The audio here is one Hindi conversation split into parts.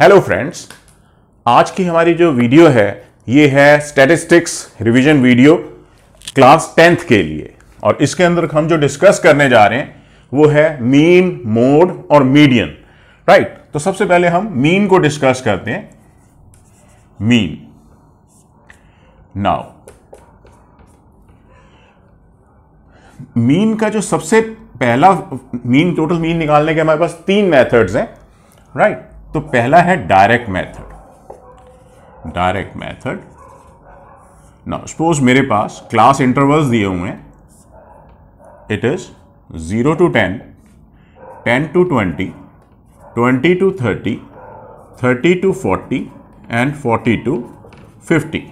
हेलो फ्रेंड्स आज की हमारी जो वीडियो है ये है statistics revision video class tenth के लिए और इसके अंदर हम जो डिस्कस करने जा रहे हैं वो है मीन मोड और मीडियन राइट तो सबसे पहले हम मीन को डिस्कस करते हैं मीन नाउ मीन का जो सबसे पहला मीन टोटल मीन निकालने के हमारे पास तीन मेथड्स हैं राइट right? तो पहला है डायरेक्ट मेथड डायरेक्ट मेथड ना सपोज मेरे पास क्लास इंटरवल्स दिए हुए हैं it is zero to ten ten to twenty twenty to thirty thirty to forty and forty to fifty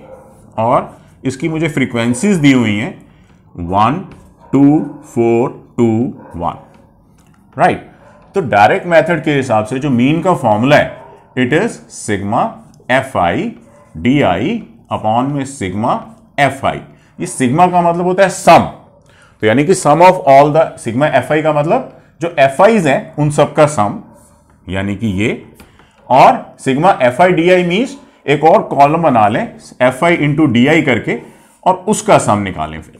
और इसकी मुझे फ्रीक्वेंसीज दी हुई हैं one two four two one right तो डायरेक्ट मेथड के हिसाब से जो मीन का फॉर्मूला है it is sigma F I D I upon में सिग्मा एफ आई ये सिग्मा का मतलब होता है सम तो यानी कि sum of all the sigma F I का मतलब जो एफ आईज है उन सबका सम यानी कि ये और sigma F I D I means एक और कॉलम बना लें F I into D I करके और उसका सम निकालें फिर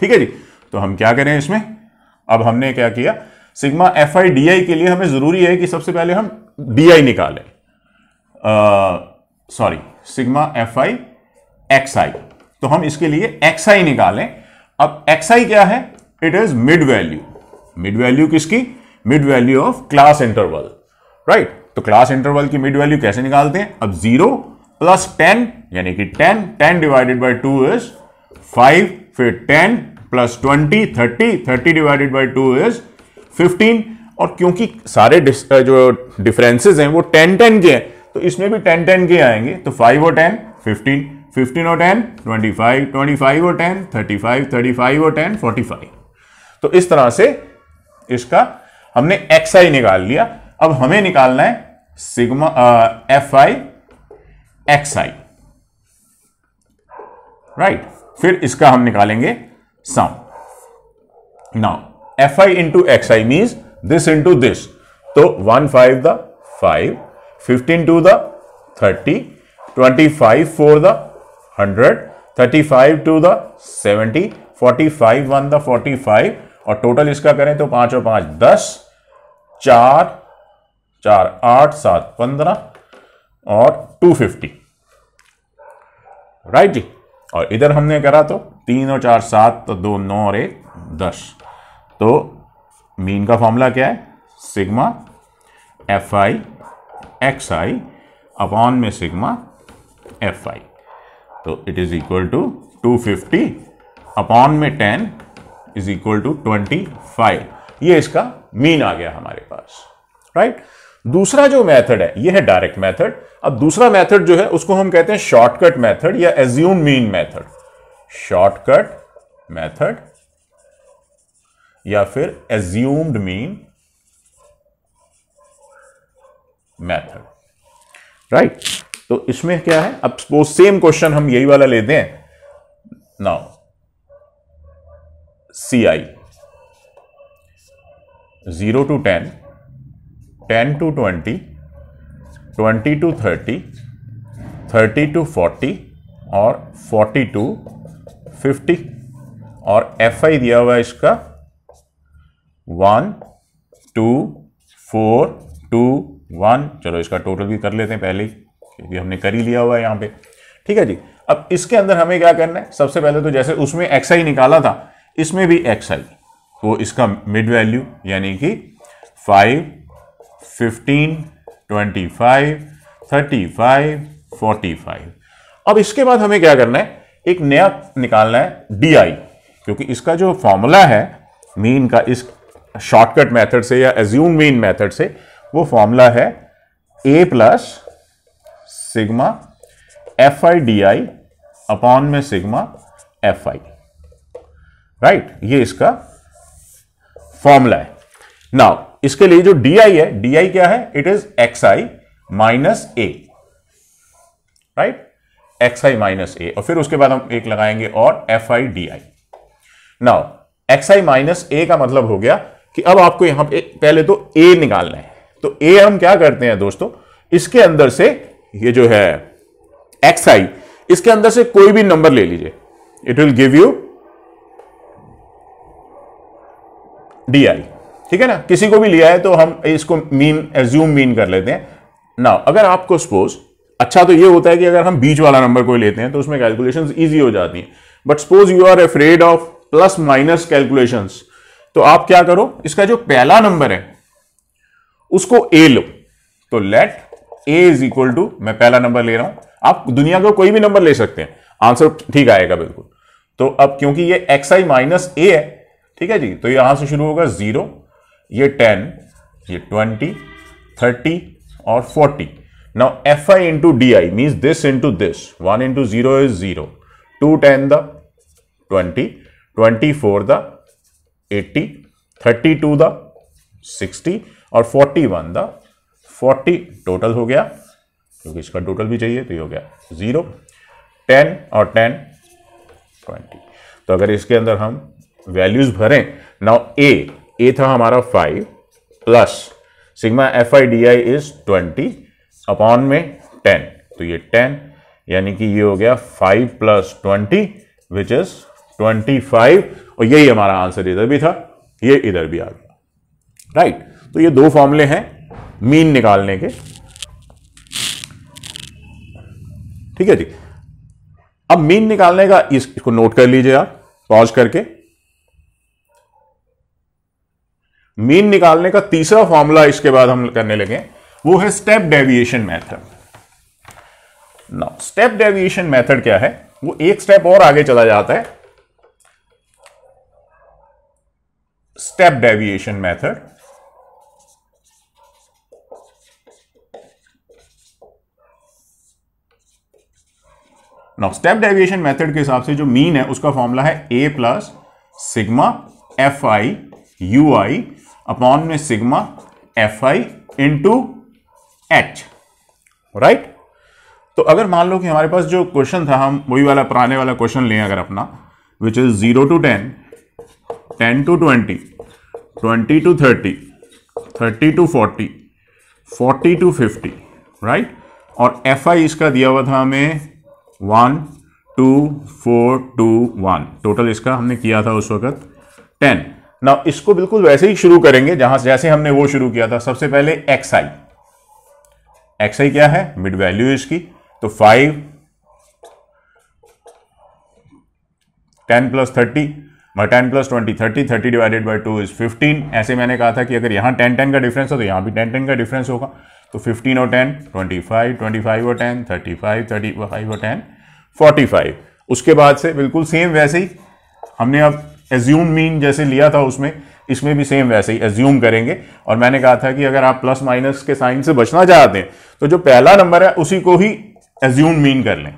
ठीक है जी तो हम क्या करें इसमें अब हमने क्या किया sigma F I D I के लिए हमें जरूरी है कि सबसे पहले हम डी आई निकालें sorry sigma F I X I तो हम इसके लिए एक्स आई निकालें अब एक्स आई क्या है it is mid value mid value किसकी mid value of class interval right तो क्लास इंटरवल की मिड वैल्यू कैसे निकालते हैं अब जीरो प्लस टेन यानी कि ten ten divided by two is five फिर ten plus twenty thirty thirty divided by two is fifteen और क्योंकि सारे जो डिफरेंसेज हैं वो टेन टेन के हैं तो इसमें भी टेन टेन के आएंगे तो फाइव और टेन फिफ्टीन फिफ्टीन और ten twenty five twenty five और ten thirty five thirty five और टेन फोर्टी फाइव तो इस तरह से इसका हमने एक्स आई निकाल लिया अब हमें निकालना है sigma F I X I right फिर इसका हम निकालेंगे sound now F I into X I means this into this तो one five the five fifteen two the thirty twenty five four the hundred thirty five two the seventy forty five one the forty five और टोटल इसका करें तो पांच और पांच दस चार चार आठ सात पंद्रह और टू फिफ्टी राइट जी और इधर हमने करा तो तीन और चार सात तो दो नौ और एक दस तो मीन का फॉर्मूला क्या है sigma F I X I upon में सिग्मा एफ आई तो it is equal to two fifty upon में ten is equal to twenty five ये इसका मीन आ गया हमारे पास राइट right? दूसरा जो मेथड है ये है डायरेक्ट मेथड अब दूसरा मेथड जो है उसको हम कहते हैं शॉर्टकट मेथड या assume mean method shortcut method या फिर एज्यूम्ड मीन मेथड राइट तो इसमें क्या है अब सपोज सेम क्वेश्चन हम यही वाला लेते हैं now C I zero to ten ten to twenty twenty to thirty thirty to forty और फोर्टी टू फिफ्टी और एफ आई दिया हुआ है इसका one two four two one चलो इसका टोटल भी कर लेते हैं पहले ही क्योंकि हमने कर ही लिया हुआ है यहाँ पे ठीक है जी अब इसके अंदर हमें क्या करना है सबसे पहले तो जैसे उसमें एक्स आई निकाला था इसमें भी एक्स आई तो इसका मिड वैल्यू यानी कि five fifteen twenty five thirty five forty five अब इसके बाद हमें क्या करना है एक नया निकालना है डी आई क्योंकि इसका जो फॉर्मूला है मीन का इस शॉर्टकट मेथड से या एज्यूम मीन मेथड से वो फॉर्मूला है A plus sigma F I D I upon में सिग्मा एफ आई राइट ये इसका फॉर्मूला है नाउ इसके लिए जो डी आई है डी आई क्या है it is X I minus A right X I minus A और फिर उसके बाद हम एक लगाएंगे और F I D I now X I minus A का मतलब हो गया कि अब आपको यहां पे पहले तो ए निकालना है तो ए हम क्या करते हैं दोस्तों इसके अंदर से ये जो है एक्स आई इसके अंदर से कोई भी नंबर ले लीजिए it will give you D I ठीक है ना किसी को भी लिया है तो हम इसको मीन एज्यूम मीन कर लेते हैं ना अगर आपको सपोज अच्छा तो ये होता है कि अगर हम बीच वाला नंबर कोई लेते हैं तो उसमें कैलकुलेशन ईजी हो जाती हैं but suppose you are afraid of plus minus calculations तो आप क्या करो इसका जो पहला नंबर है उसको ए लो तो let A is equal to मैं पहला नंबर ले रहा हूं आप दुनिया का कोई भी नंबर ले सकते हैं आंसर ठीक आएगा बिल्कुल तो अब क्योंकि ये एक्स आई माइनस ए है ठीक है जी तो यहां से शुरू होगा जीरो ये टेन ये ट्वेंटी थर्टी और forty now F I into D I mean this into this one into zero is zero to ten the twenty twenty four the thirty two the sixty और वन द फोर्टी टोटल हो गया क्योंकि इसका टोटल भी चाहिए तो ये हो गया ज़ीरो टेन और टेन ट्वेंटी तो अगर इसके अंदर हम वैल्यूज़ भरें नाउ ए ए था हमारा five plus sigma F I D I is twenty upon में टेन तो ये टेन यानी कि ये हो गया five plus twenty which is twenty five और यही हमारा आंसर इधर भी था ये इधर भी आ गया राइट तो ये दो फॉर्मूले हैं मीन निकालने के ठीक है जी अब मीन निकालने का इस, इसको नोट कर लीजिए आप पॉज करके मीन निकालने का तीसरा फॉर्मूला इसके बाद हम करने लगे वो है step deviation method now step deviation method क्या है वो एक स्टेप और आगे चला जाता है step deviation method. Now step deviation method के हिसाब से जो मीन है उसका फॉर्मूला है A plus sigma F I U I upon में sigma F I into H right तो अगर मान लो कि हमारे पास जो क्वेश्चन था हम वही वाला पुराने वाला क्वेश्चन लें अगर अपना which is zero to ten ten to twenty 20 to 30 30 to 40 40 to 50 right और एफ आई इसका दिया हुआ था हमें one two four two one total इसका हमने किया था उस वक्त टेन ना इसको बिल्कुल वैसे ही शुरू करेंगे जहां जैसे हमने वो शुरू किया था सबसे पहले एक्स आई एक्स आई क्या है मिड वैल्यू इसकी तो फाइव टेन प्लस थर्टी मैं ten plus twenty thirty thirty divided by two is fifteen ऐसे मैंने कहा था कि अगर यहाँ टेन टेन का डिफरेंस हो तो यहाँ भी टेन टेन का डिफरेंस होगा तो फिफ्टीन और ten twenty five twenty five और ten thirty five thirty five और टेन फोर्टी फाइव उसके बाद से बिल्कुल सेम वैसे ही हमने अब एज्यूम मीन जैसे लिया था उसमें इसमें भी सेम वैसे ही एज्यूम करेंगे और मैंने कहा था कि अगर आप प्लस माइनस के साइन से बचना चाहते हैं तो जो पहला नंबर है उसी को ही एज्यूम मीन कर लें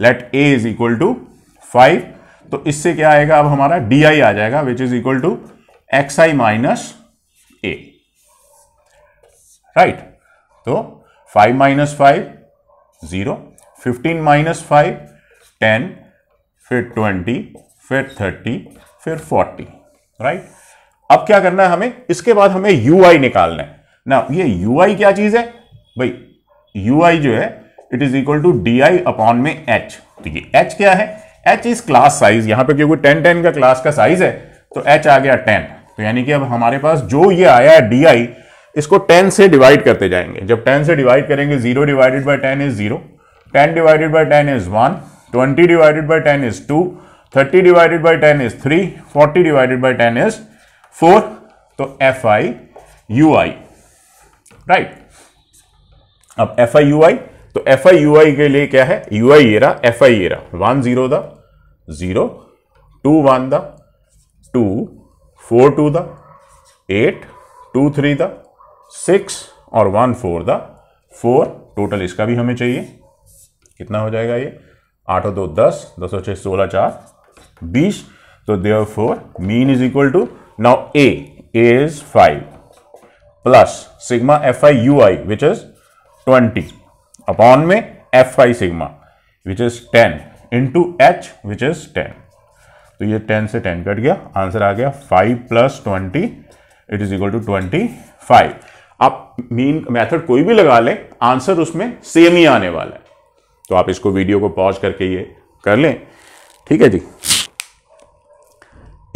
let A is equal to five तो इससे क्या आएगा अब हमारा डी आई आ जाएगा which is equal to X I minus A right तो five minus five zero fifteen minus five ten फिर ट्वेंटी फिर थर्टी फिर फोर्टी राइट अब क्या करना है हमें इसके बाद हमें यू आई निकालना है ना ये यू आई क्या चीज है भाई यू आई जो है it is equal to D I upon में एच तो ये एच क्या है एच इज क्लास साइज यहां पर क्योंकि टेन टेन का क्लास का साइज है तो एच आ गया टेन तो यानी कि अब हमारे पास जो ये आया है डी आई इसको टेन से डिवाइड करते जाएंगे जब टेन से डिवाइड करेंगे zero divided by ten is zero ten divided by ten is one twenty divided by ten is two thirty divided by ten is three forty divided by ten is four तो F I U I right अब एफ आई यू आई तो एफ आई यू आई के लिए क्या है यू आई ये रहा एफ आई ये रहा one zero the zero two one the two four two the eight two three the six और one four the four total इसका भी हमें चाहिए कितना हो जाएगा ये आठ और दो दस दस और छः सोलह चार बीस तो there four mean is equal to now A is five plus sigma F I U I which is twenty upon में F I sigma which is ten into H which is ten तो ये टेन से टेन कट गया आंसर आ गया five plus twenty it is equal to twenty five आप मीन मेथड कोई भी लगा लें आंसर उसमें सेम ही आने वाला है तो आप इसको वीडियो को पॉज करके ये कर लें ठीक है जी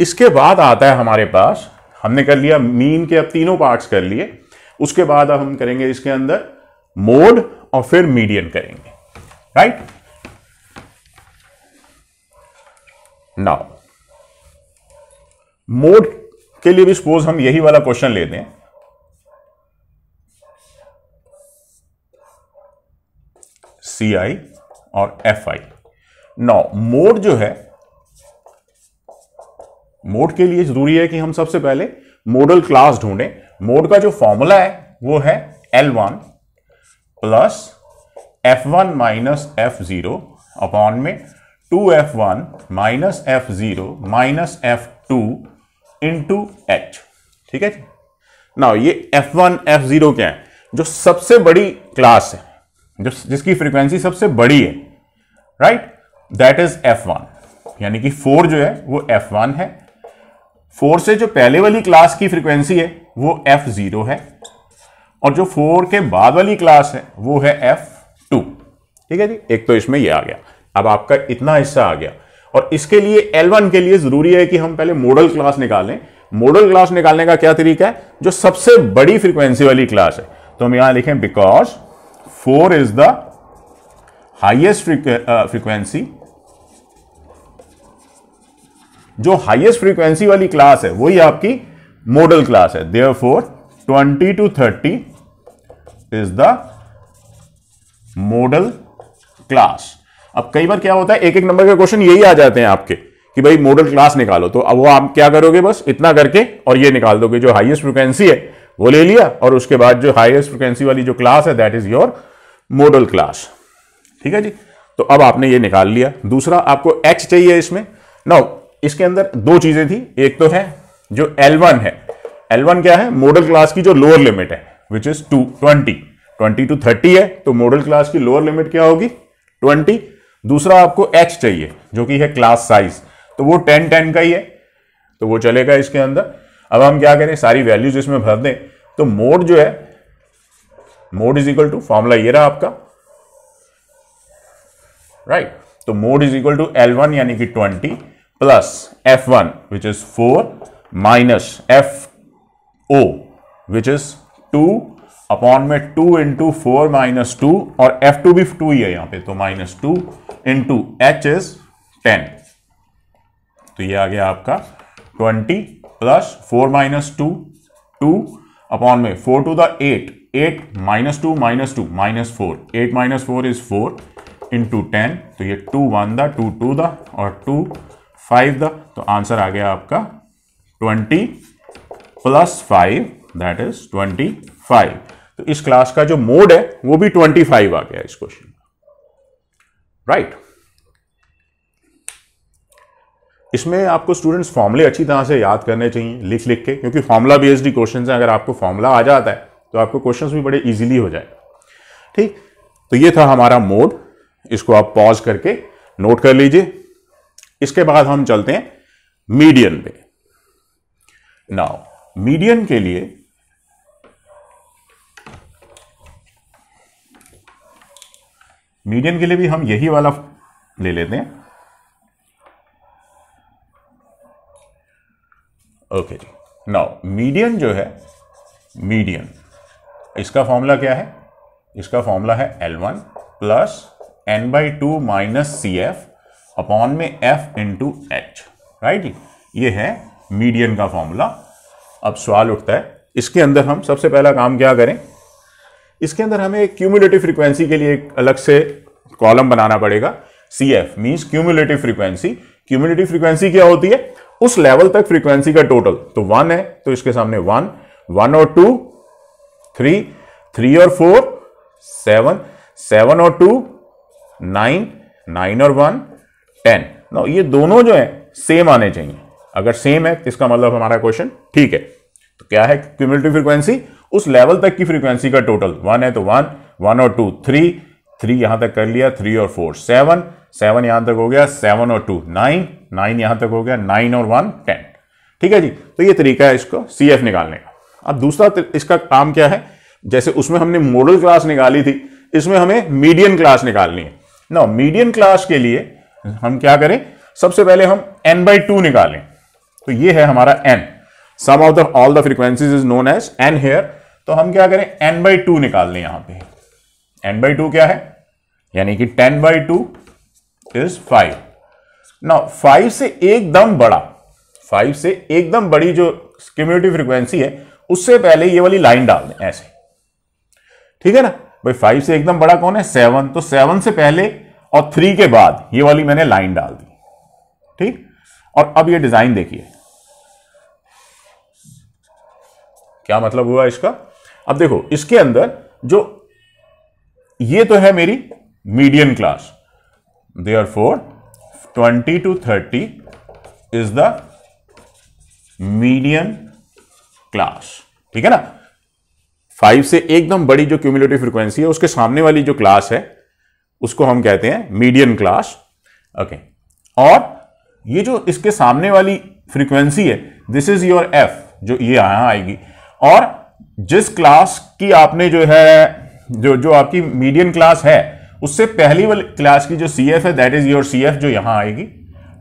इसके बाद आता है हमारे पास हमने कर लिया मीन के अब तीनों पार्ट्स कर लिए उसके बाद अब हम करेंगे इसके अंदर मोड और फिर मीडियन करेंगे राइट नाउ मोड के लिए भी सपोज हम यही वाला क्वेश्चन ले दें सी आई और एफ आई नाउ मोड जो है मोड के लिए जरूरी है कि हम सबसे पहले मोडल क्लास ढूंढें मोड का जो फॉर्मूला है वो है L one plus F one minus F zero upon में two F one minus F zero minus F two into H ठीक है जी ना ये एफ वन एफ जीरो क्या है जो सबसे बड़ी क्लास है जो जिसकी फ्रीक्वेंसी सबसे बड़ी है right that is F one यानी कि फोर जो है वो एफ वन है फोर से जो पहले वाली क्लास की फ्रीक्वेंसी है वो एफ जीरो है और जो फोर के बाद वाली क्लास है वो है एफ टू ठीक है जी एक तो इसमें ये आ गया अब आपका इतना हिस्सा आ गया और इसके लिए L1 के लिए जरूरी है कि हम पहले मॉडल क्लास निकालें मॉडल क्लास निकालने का क्या तरीका है जो सबसे बड़ी फ्रीक्वेंसी वाली क्लास है तो हम यहां लिखें because four is the highest frequency जो हाइएस्ट फ्रीक्वेंसी वाली क्लास है वही आपकी मॉडल क्लास है there four twenty to thirty is the modal class अब कई बार क्या होता है एक एक नंबर के क्वेश्चन यही आ जाते हैं आपके कि भाई मॉडल क्लास निकालो तो अब वो आप क्या करोगे बस इतना करके और ये निकाल दोगे जो हाईएस्ट फ्रिक्वेंसी है वो ले लिया और उसके बाद जो हाईएस्ट फ्रिक्वेंसी वाली जो क्लास है that is your modal class ठीक है जी तो अब आपने ये निकाल लिया दूसरा आपको एक्स चाहिए इसमें नौ इसके अंदर दो चीजें थी एक तो है जो L1 है वन क्या है मॉडल क्लास की जो लोअर लिमिट है which is to twenty twenty to thirty है तो मॉडल क्लास की लोअर लिमिट क्या होगी ट्वेंटी दूसरा आपको एच चाहिए जो कि है क्लास साइज तो वो टेन टेन का ही है तो वो चलेगा इसके अंदर अब हम क्या करें सारी वैल्यूज इसमें भर दें तो मोड जो है mode is equal to formula ये रहा आपका राइट right. तो mode is equal to L one यानी कि twenty plus F one which is four minus F O which is two upon में two into four minus two और एफ टू भी टू ही है यहां पे तो minus two into H is ten तो ये आ गया आपका twenty plus four minus two to upon में four two the eight eight minus two minus two minus four eight minus four is four into ten तो ये two one the two two the और टू फाइव द तो आंसर आ गया आपका twenty plus five that is twenty five तो इस क्लास का जो मोड है वो भी 25 आ गया इस क्वेश्चन का राइट इसमें आपको स्टूडेंट्स फॉर्मूले अच्छी तरह से याद करने चाहिए लिख लिख के क्योंकि फॉर्मूला बेस्ड डी क्वेश्चन है अगर आपको फॉर्मूला आ जाता है तो आपको क्वेश्चन भी बड़े ईजिली हो जाएगा ठीक तो ये था हमारा मोड इसको आप पॉज करके नोट कर लीजिए इसके बाद हम चलते हैं मीडियन पे नाउ मीडियन के लिए मीडियन के लिए भी हम यही वाला ले लेते हैं ओके जी नाउ मीडियन जो है मीडियन इसका फॉर्मूला क्या है इसका फॉर्मूला है L one plus N by two minus C F upon में एफ इंटू एच राइट जी ये है मीडियन का फॉर्मूला अब सवाल उठता है इसके अंदर हम सबसे पहला काम क्या करें इसके अंदर हमें क्यूमुलेटिव फ्रीक्वेंसी के लिए एक अलग से कॉलम बनाना पड़ेगा C F means cumulative frequency cumulative frequency क्या होती है उस लेवल तक फ्रीक्वेंसी का टोटल तो वन है तो इसके सामने वन वन और टू थ्री थ्री और फोर सेवन सेवन और टू नाइन नाइन और वन टेन ना ये दोनों जो है सेम आने चाहिए अगर सेम है तो इसका मतलब हमारा क्वेश्चन ठीक है तो क्या है क्यूमुलेटिव फ्रीक्वेंसी उस लेवल तक की फ्रीक्वेंसी का टोटल वन है तो वन वन और टू थ्री थ्री यहां तक कर लिया थ्री और फोर सेवन सेवन यहां तक हो गया सेवन और टू नाइन नाइन यहां तक हो गया नाइन और वन टेन ठीक है जी तो ये तरीका है इसको सी एफ निकालने का अब दूसरा इसका काम क्या है जैसे उसमें हमने मॉडल क्लास निकाली थी इसमें हमें मीडियन क्लास निकालनी है ना मीडियन क्लास के लिए हम क्या करें सबसे पहले हम एन बाई टू निकालें तो ये है हमारा N sum of the all the frequencies is known as N here तो हम क्या करें एन बाई टू निकाल लें यहां पे एन बाई टू क्या है यानी कि ten by two is five ना फाइव से एकदम बड़ा फाइव से एकदम बड़ी जो कम्युनिटी फ्रीक्वेंसी है उससे पहले ये वाली लाइन डाल दें ऐसे ठीक है ना भाई फाइव से एकदम बड़ा कौन है सेवन तो सेवन से पहले और थ्री के बाद ये वाली मैंने लाइन डाल दी ठीक और अब ये डिजाइन देखिए क्या मतलब हुआ इसका अब देखो इसके अंदर जो ये तो है मेरी median class they are four twenty to thirty is the median class ठीक है ना फाइव से एकदम बड़ी जो क्यूमुलेटिव फ्रीक्वेंसी है उसके सामने वाली जो क्लास है उसको हम कहते हैं मीडियन क्लास ओके और ये जो इसके सामने वाली फ्रीक्वेंसी है दिस इज योर एफ जो ये यहां आएगी और जिस क्लास की आपने जो है जो जो आपकी मीडियम क्लास है उससे पहली वाली क्लास की जो सी एफ है that is your C F जो यहां आएगी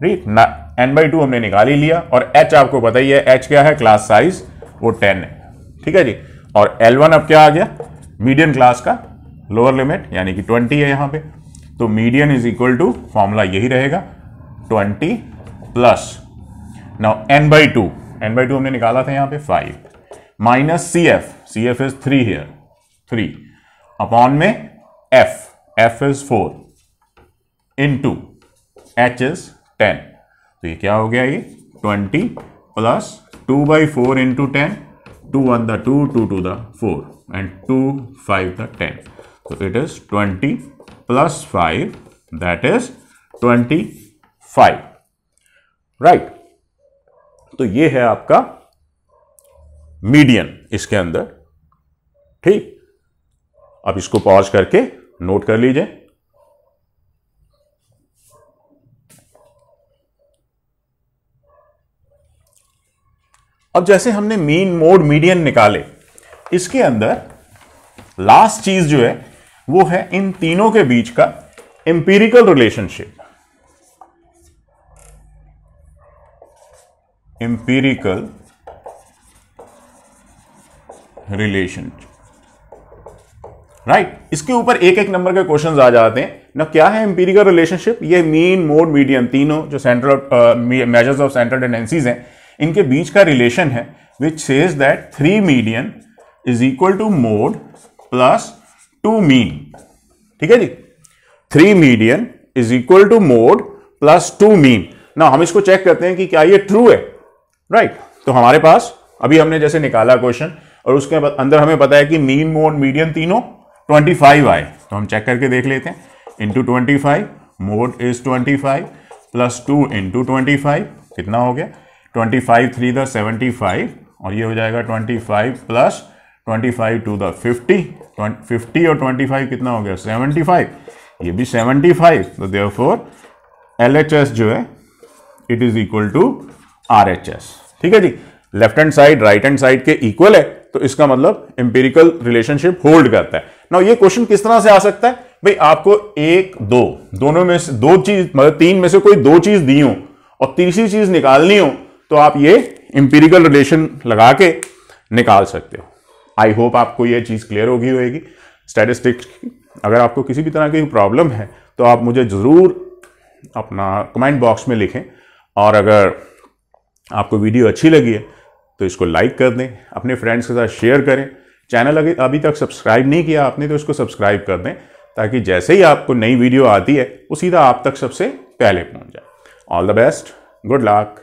ठीक ना एन बाई टू हमने निकाल ही लिया और एच आपको पता ही है एच क्या है क्लास साइज वो टेन है ठीक है जी और एल वन अब क्या आ गया मीडियम क्लास का लोअर लिमिट यानी कि ट्वेंटी है यहां पे तो medium is equal to formula यही रहेगा twenty plus now N by two N by two हमने निकाला था यहां पे five minus C F C F is three here three upon में F F is four into H is ten तो ये क्या हो गया ये twenty plus two by four into ten two one the two two two the four and two five the ten तो it is twenty plus five that is twenty five right तो ये है आपका मीडियन इसके अंदर ठीक अब इसको पॉज करके नोट कर लीजिए अब जैसे हमने मीन मोड मीडियन निकाले इसके अंदर लास्ट चीज जो है वो है इन तीनों के बीच का empirical relationship empirical relation right इसके ऊपर एक एक नंबर के क्वेश्चंस आ जाते हैं ना क्या है एम्पीरिकल रिलेशनशिप ये मीन मोड मीडियम तीनों जो central measures of central tendencies हैं इनके बीच का रिलेशन है which says that three median is equal to mode plus two mean ठीक है जी three median is equal to mode plus two mean ना हम इसको चेक करते हैं कि क्या ये ट्रू है राइट right. तो हमारे पास अभी हमने जैसे निकाला क्वेश्चन और उसके अंदर हमें पता है कि मीन मोड मीडियम तीनों ट्वेंटी फाइव आए तो हम चेक करके देख लेते हैं into twenty five mode is twenty five plus two into twenty five कितना हो गया twenty five three the seventy five और ये हो जाएगा twenty five plus twenty five two the fifty fifty और फाइव कितना हो गया फाइव ये भी सेवेंटी फाइव तो there four L H S जो है it is equal to R H S ठीक है जी left hand side right hand side के इक्वल है तो इसका मतलब एम्पेरिकल रिलेशनशिप होल्ड करता है ना ये क्वेश्चन किस तरह से आ सकता है भाई आपको एक दो दोनों में से दो चीज मतलब तीन में से कोई दो चीज दी हो और तीसरी चीज निकालनी हो तो आप ये एम्पेरिकल रिलेशन लगा के निकाल सकते हो आई होप आपको यह चीज क्लियर होगी होगी स्टैटिस्टिक्स की अगर आपको किसी भी तरह की प्रॉब्लम है तो आप मुझे ज़रूर अपना कमेंट बॉक्स में लिखें और अगर आपको वीडियो अच्छी लगी है तो इसको लाइक कर दें अपने फ्रेंड्स के साथ शेयर करें चैनल अगर अभी तक सब्सक्राइब नहीं किया आपने तो इसको सब्सक्राइब कर दें ताकि जैसे ही आपको नई वीडियो आती है वो सीधा आप तक सबसे पहले पहुंच जाए all the best good luck